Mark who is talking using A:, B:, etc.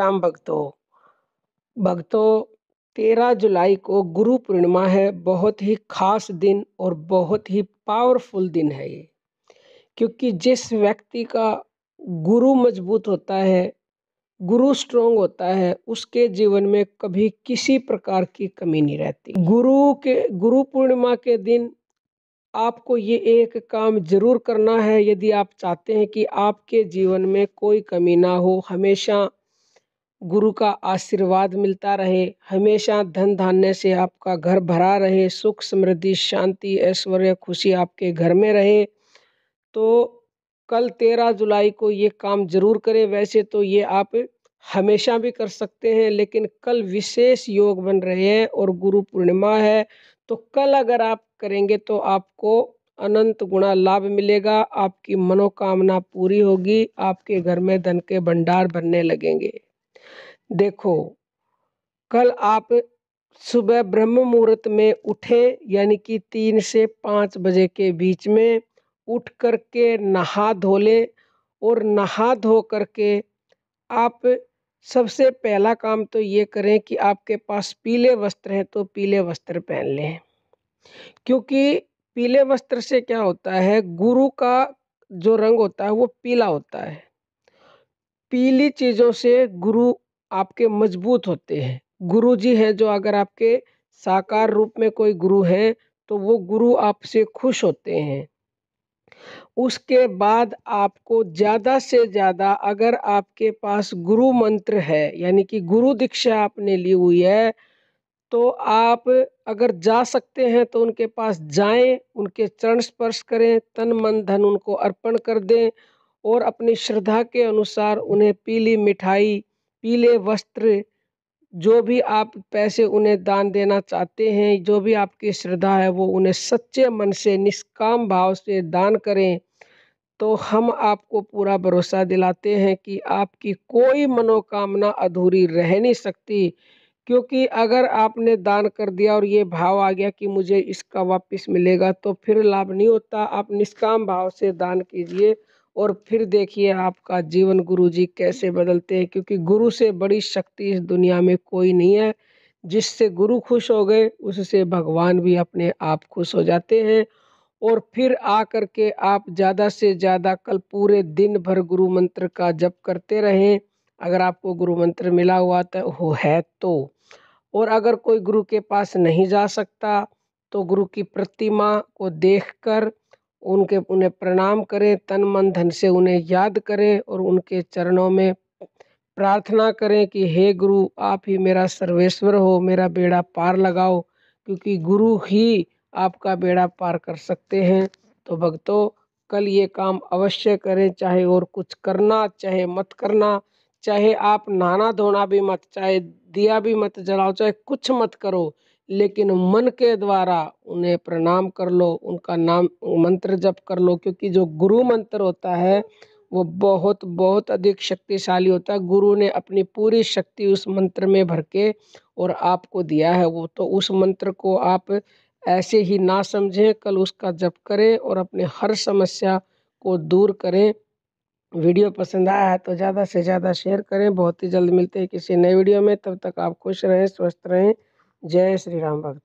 A: राम भक्तों भक्तों तेरह जुलाई को गुरु पूर्णिमा है बहुत ही खास दिन और बहुत ही पावरफुल दिन है ये क्योंकि जिस व्यक्ति का गुरु मजबूत होता है गुरु स्ट्रोंग होता है उसके जीवन में कभी किसी प्रकार की कमी नहीं रहती गुरु के गुरु पूर्णिमा के दिन आपको ये एक काम जरूर करना है यदि आप चाहते हैं कि आपके जीवन में कोई कमी ना हो हमेशा गुरु का आशीर्वाद मिलता रहे हमेशा धन धान्य से आपका घर भरा रहे सुख समृद्धि शांति ऐश्वर्य खुशी आपके घर में रहे तो कल तेरह जुलाई को ये काम जरूर करें वैसे तो ये आप हमेशा भी कर सकते हैं लेकिन कल विशेष योग बन रहे हैं और गुरु पूर्णिमा है तो कल अगर आप करेंगे तो आपको अनंत गुणा लाभ मिलेगा आपकी मनोकामना पूरी होगी आपके घर में धन के भंडार बनने लगेंगे देखो कल आप सुबह ब्रह्म मुहूर्त में उठें यानी कि तीन से पाँच बजे के बीच में उठ कर के नहा धो लें और नहा धो कर के आप सबसे पहला काम तो ये करें कि आपके पास पीले वस्त्र हैं तो पीले वस्त्र पहन लें क्योंकि पीले वस्त्र से क्या होता है गुरु का जो रंग होता है वो पीला होता है पीली चीज़ों से गुरु आपके मजबूत होते हैं गुरु जी हैं जो अगर आपके साकार रूप में कोई गुरु हैं तो वो गुरु आपसे खुश होते हैं उसके बाद आपको ज़्यादा से ज़्यादा अगर आपके पास गुरु मंत्र है यानी कि गुरु दीक्षा आपने ली हुई है तो आप अगर जा सकते हैं तो उनके पास जाएं उनके चरण स्पर्श करें तन मन धन उनको अर्पण कर दें और अपनी श्रद्धा के अनुसार उन्हें पीली मिठाई पीले वस्त्र जो भी आप पैसे उन्हें दान देना चाहते हैं जो भी आपकी श्रद्धा है वो उन्हें सच्चे मन से निष्काम भाव से दान करें तो हम आपको पूरा भरोसा दिलाते हैं कि आपकी कोई मनोकामना अधूरी रह नहीं सकती क्योंकि अगर आपने दान कर दिया और ये भाव आ गया कि मुझे इसका वापस मिलेगा तो फिर लाभ नहीं होता आप निष्काम भाव से दान कीजिए और फिर देखिए आपका जीवन गुरु जी कैसे बदलते हैं क्योंकि गुरु से बड़ी शक्ति इस दुनिया में कोई नहीं है जिससे गुरु खुश हो गए उससे भगवान भी अपने आप खुश हो जाते हैं और फिर आ कर के आप ज़्यादा से ज़्यादा कल पूरे दिन भर गुरु मंत्र का जप करते रहें अगर आपको गुरु मंत्र मिला हुआ तो हो है तो और अगर कोई गुरु के पास नहीं जा सकता तो गुरु की प्रतिमा को देखकर उनके उन्हें प्रणाम करें तन मन धन से उन्हें याद करें और उनके चरणों में प्रार्थना करें कि हे गुरु आप ही मेरा सर्वेश्वर हो मेरा बेड़ा पार लगाओ क्योंकि गुरु ही आपका बेड़ा पार कर सकते हैं तो भक्तों कल ये काम अवश्य करें चाहे और कुछ करना चाहे मत करना चाहे आप नाना धोना भी मत चाहे दिया भी मत जलाओ चाहे कुछ मत करो लेकिन मन के द्वारा उन्हें प्रणाम कर लो उनका नाम मंत्र जप कर लो क्योंकि जो गुरु मंत्र होता है वो बहुत बहुत अधिक शक्तिशाली होता है गुरु ने अपनी पूरी शक्ति उस मंत्र में भर के और आपको दिया है वो तो उस मंत्र को आप ऐसे ही ना समझें कल उसका जप करें और अपने हर समस्या को दूर करें वीडियो पसंद आया है तो ज़्यादा से ज़्यादा शेयर करें बहुत ही जल्द मिलते हैं किसी नए वीडियो में तब तक आप खुश रहें स्वस्थ रहें जय श्री राम भक्त